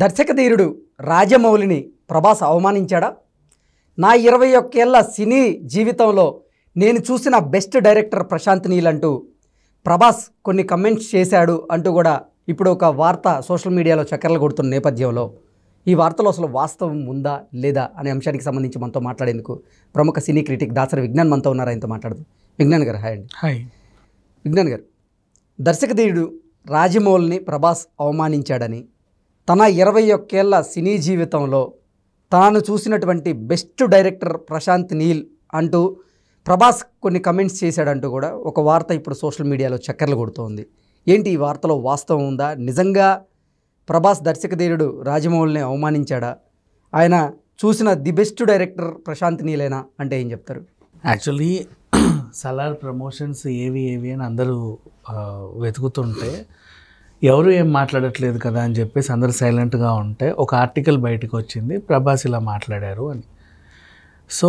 దర్శకధీరుడు రాజమౌళిని ప్రభాస్ అవమానించాడా నా ఇరవై ఒక్కేళ్ల సినీ జీవితంలో నేను చూసిన బెస్ట్ డైరెక్టర్ ప్రశాంత్ నీల్ అంటూ ప్రభాస్ కొన్ని కమెంట్స్ చేశాడు అంటూ కూడా ఇప్పుడు ఒక వార్త సోషల్ మీడియాలో చక్కెరలు కొడుతున్న నేపథ్యంలో ఈ వార్తలో అసలు వాస్తవం ఉందా లేదా అనే అంశానికి సంబంధించి మనతో మాట్లాడేందుకు ప్రముఖ సినీ క్రిటిక్ దాసరి విజ్ఞాన్ మనతో ఉన్నారు ఆయనతో మాట్లాడదు విజ్ఞాన్ గారు హాయ్ అండి హాయ్ విజ్ఞాన్ గారు దర్శకధీయుడు రాజమౌళిని ప్రభాస్ అవమానించాడని తన ఇరవై ఒక్కేళ్ల సినీ జీవితంలో తాను చూసినటువంటి బెస్ట్ డైరెక్టర్ ప్రశాంత్ నీల్ అంటూ ప్రభాస్ కొన్ని కమెంట్స్ చేశాడంటూ కూడా ఒక వార్త ఇప్పుడు సోషల్ మీడియాలో చక్కర్లు కొడుతోంది ఏంటి ఈ వార్తలో వాస్తవం ఉందా నిజంగా ప్రభాస్ దర్శకధీరుడు రాజమౌళిని అవమానించాడా ఆయన చూసిన ది బెస్ట్ డైరెక్టర్ ప్రశాంత్ నీలేనా అంటే ఏం చెప్తారు యాక్చువల్లీ సలార్ ప్రమోషన్స్ ఏవి ఏవి అని అందరూ వెతుకుతుంటే ఎవరు ఏం మాట్లాడట్లేదు కదా అని చెప్పేసి అందరు సైలెంట్గా ఉంటే ఒక ఆర్టికల్ బయటకు వచ్చింది ప్రభాస్ ఇలా మాట్లాడారు అని సో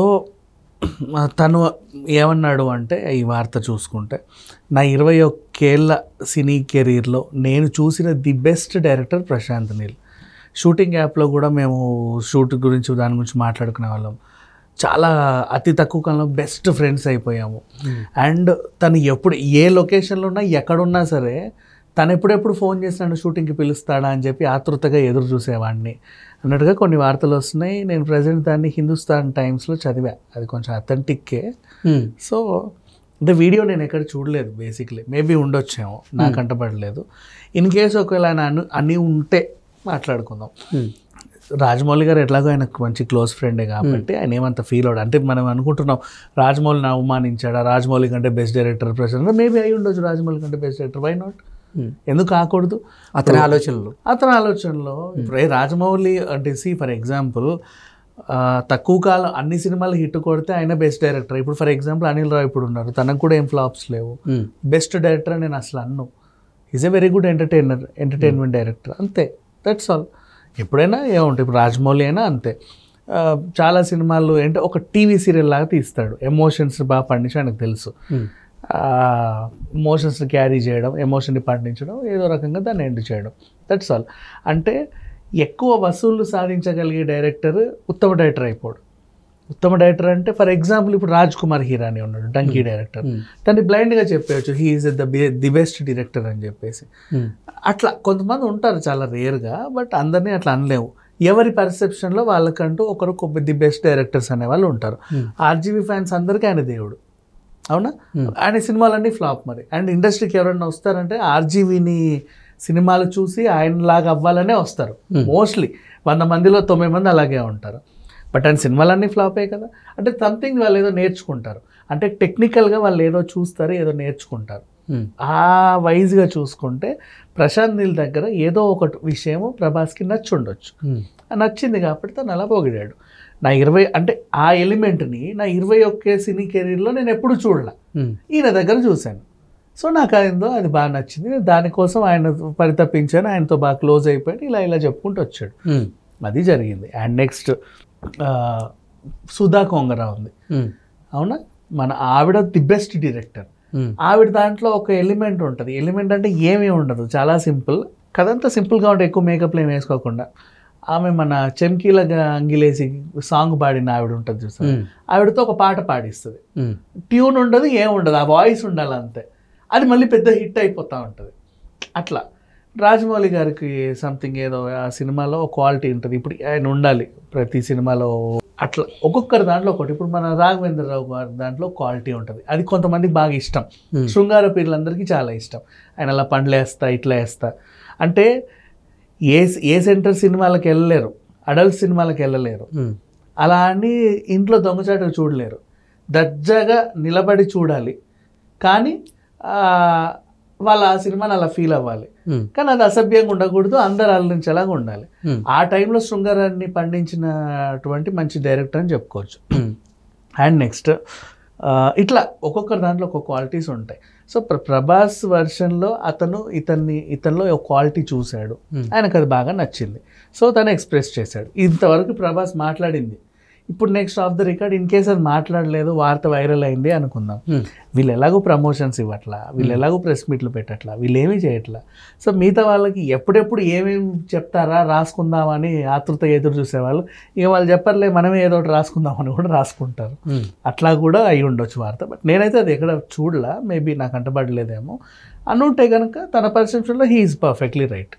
తను ఏమన్నాడు అంటే ఈ వార్త చూసుకుంటే నా ఇరవై ఒక్కేళ్ళ సినీ కెరీర్లో నేను చూసిన the best director Prashanth Neel shooting యాప్లో కూడా మేము షూట్ గురించి దాని గురించి మాట్లాడుకునే వాళ్ళం చాలా అతి తక్కువ కాలంలో బెస్ట్ ఫ్రెండ్స్ అయిపోయాము అండ్ తను ఎప్పుడు ఏ లొకేషన్లో ఉన్నా ఎక్కడున్నా సరే తను ఎప్పుడెప్పుడు ఫోన్ చేసి నన్ను షూటింగ్కి పిలుస్తాడా అని చెప్పి ఆతృతగా ఎదురు చూసేవాడిని అన్నట్టుగా కొన్ని వార్తలు వస్తున్నాయి నేను ప్రజెంట్ దాన్ని హిందుస్థాన్ టైమ్స్లో చదివా అది కొంచెం అథెంటిక్కే సో అంటే వీడియో నేను ఎక్కడ చూడలేదు బేసిక్లీ మేబీ ఉండొచ్చేమో నాకు అంటపడలేదు ఇన్ కేసు ఒకవేళ ఆయన అను అని ఉంటే మాట్లాడుకుందాం రాజమౌళి గారు ఎట్లాగో ఆయనకు మంచి క్లోజ్ ఫ్రెండే కాబట్టి ఆయన ఏమంత ఫీల్ అవడం అంటే మనం అనుకుంటున్నాం రాజమౌళిని అవమానించాడా రాజమౌళి కంటే బెస్ట్ డైరెక్టర్ ప్రెసిడెంట్ మేబీ అయి ఉండొచ్చు రాజమౌళి కంటే బెస్ట్ డైరెక్టర్ వై నాట్ ఎందుకు కాకూడదు అతని ఆలోచనలు అతని ఆలోచనలో ఇప్పుడు ఏ రాజమౌళి అంటే సి ఫర్ ఎగ్జాంపుల్ తక్కువ కాలం అన్ని సినిమాలు హిట్ కొడితే ఆయన బెస్ట్ డైరెక్టర్ ఇప్పుడు ఫర్ ఎగ్జాంపుల్ అనిల్ రావు ఇప్పుడు ఉన్నారు తనకు కూడా ఏం ఫ్లాప్స్ లేవు బెస్ట్ డైరెక్టర్ నేను అసలు అన్ను is a very good entertainer entertainment director అంతే దట్స్ ఆల్ ఎప్పుడైనా ఏముంటాయి ఇప్పుడు రాజమౌళి అయినా అంతే చాలా సినిమాలు ఏంటంటే ఒక టీవీ సీరియల్ లాగా తీస్తాడు ఎమోషన్స్ బాగా పండించి ఆయనకు తెలుసు ఎమోషన్స్ని క్యారీ చేయడం ఎమోషన్ని పండించడం ఏదో రకంగా దాన్ని ఎండ్ చేయడం దట్స్ ఆల్ అంటే ఎక్కువ వసూళ్లు సాధించగలిగే డైరెక్టర్ ఉత్తమ డైరెక్టర్ అయిపోడు ఉత్తమ డైరెక్టర్ అంటే ఫర్ ఎగ్జాంపుల్ ఇప్పుడు రాజ్ కుమార్ హీరాని ఉన్నాడు డంకీ డైరెక్టర్ దాన్ని బ్లైండ్గా చెప్పేయచ్చు he's the the best director అని చెప్పేసి hmm. అట్లా కొంతమంది ఉంటారు చాలా రేర్గా బట్ అందరినీ అట్లా అనలేవు ఎవరి పర్సెప్షన్లో వాళ్ళకంటూ ఒకరు ది బెస్ట్ డైరెక్టర్స్ అనే వాళ్ళు ఉంటారు ఆర్జీవీ hmm. ఫ్యాన్స్ అందరికీ ఆయన దేవుడు అవునా ఆయన hmm. సినిమాలన్నీ ఫ్లాప్ మరి అండ్ ఇండస్ట్రీకి ఎవరైనా వస్తారంటే ఆర్జీవిని సినిమాలు చూసి ఆయనలాగా అవ్వాలనే వస్తారు మోస్ట్లీ hmm. వంద మందిలో తొమ్మిది మంది అలాగే ఉంటారు బట్ ఆయన సినిమాలన్నీ ఫ్లాప్ అయ్యాయి కదా అంటే సంథింగ్ వాళ్ళు ఏదో నేర్చుకుంటారు అంటే టెక్నికల్గా వాళ్ళు ఏదో చూస్తారు ఏదో నేర్చుకుంటారు Hmm. ఆ వైజ్గా చూసుకుంటే ప్రశాంత్ నీల్ దగ్గర ఏదో ఒక విషయము ప్రభాస్కి నచ్చి ఉండొచ్చు hmm. నచ్చింది కాబట్టి తను అలా పోగిడాడు నా ఇరవై అంటే ఆ ఎలిమెంట్ని నా ఇరవై ఒక్కే సినీ కెరీర్లో నేను ఎప్పుడు చూడలే hmm. ఈయన దగ్గర చూశాను సో నాకు అదేందో అది బాగా నచ్చింది దానికోసం ఆయన పరితపించాను ఆయనతో బాగా క్లోజ్ అయిపోయాడు ఇలా ఇలా చెప్పుకుంటూ వచ్చాడు అది జరిగింది అండ్ నెక్స్ట్ సుధా కొంగరా ఉంది అవునా మన ఆవిడ ది బెస్ట్ డిరెక్టర్ Hmm. ఆవిడ దాంట్లో ఒక ఎలిమెంట్ ఉంటుంది ఎలిమెంట్ అంటే ఏమీ ఉండదు చాలా సింపుల్ కదంతా సింపుల్గా ఉంటుంది ఎక్కువ మేకప్లు ఏమి వేసుకోకుండా ఆమె మన చెంకీల అంగిలేసి సాంగ్ పాడిన ఆవిడ ఉంటుంది చూసా hmm. ఆవిడతో ఒక పాట పాడిస్తుంది hmm. ట్యూన్ ఉండదు ఏం ఉండదు ఆ వాయిస్ ఉండాలి అంతే అది మళ్ళీ పెద్ద హిట్ అయిపోతూ ఉంటుంది అట్లా రాజమౌళి గారికి సంథింగ్ ఏదో ఆ సినిమాలో క్వాలిటీ ఉంటుంది ఇప్పుడు ఆయన ఉండాలి ప్రతి సినిమాలో అట్లా ఒక్కొక్కరి దాంట్లో ఒకటి ఇప్పుడు మన రాఘవేంద్రరావు గారి దాంట్లో క్వాలిటీ ఉంటుంది అది కొంతమందికి బాగా ఇష్టం hmm. శృంగార పీర్లందరికీ చాలా ఇష్టం ఆయన అలా పండ్లు వేస్తా ఇట్లా వేస్తా అంటే ఏ ఏ సెంటర్ సినిమాలకు వెళ్ళలేరు అడల్ట్ సినిమాలకు వెళ్ళలేరు hmm. అలా అని ఇంట్లో దొంగచాటుగా చూడలేరు దర్జాగా నిలబడి చూడాలి కానీ వాళ్ళ ఆ సినిమాని అలా ఫీల్ అవ్వాలి కానీ అది అసభ్యంగా ఉండకూడదు అందరు అల్లించేలాగా ఉండాలి ఆ టైంలో శృంగారాన్ని పండించినటువంటి మంచి డైరెక్టర్ అని చెప్పుకోవచ్చు అండ్ నెక్స్ట్ ఇట్లా ఒక్కొక్క దాంట్లో ఒక్కొక్క క్వాలిటీస్ ఉంటాయి సో ప్రభాస్ వర్షన్లో అతను ఇతన్ని ఇతనిలో ఒక క్వాలిటీ చూశాడు ఆయనకు అది బాగా నచ్చింది సో తను ఎక్స్ప్రెస్ చేశాడు ఇంతవరకు ప్రభాస్ మాట్లాడింది ఇప్పుడు next off the record in case అది మాట్లాడలేదు వార్త వైరల్ అయింది అనుకుందాం hmm. వీళ్ళు ఎలాగో ప్రమోషన్స్ ఇవ్వట్లా వీళ్ళు ఎలాగో ప్రెస్ మీట్లు పెట్టట్లా వీళ్ళు ఏమీ చేయట్లా సో మిగతా వాళ్ళకి ఎప్పుడెప్పుడు ఏమేమి చెప్తారా రాసుకుందామని ఆతృత ఎదురు చూసేవాళ్ళు ఇక వాళ్ళు చెప్పర్లే మనమే ఏదో ఒకటి రాసుకుందామని కూడా రాసుకుంటారు hmm. అట్లా కూడా అయి ఉండొచ్చు వార్త బట్ నేనైతే అది ఎక్కడ చూడలా మేబీ నాకు అంటబడలేదేమో ఉంటే కనుక తన పర్సెప్షన్లో హీ ఈజ్ పర్ఫెక్ట్లీ రైట్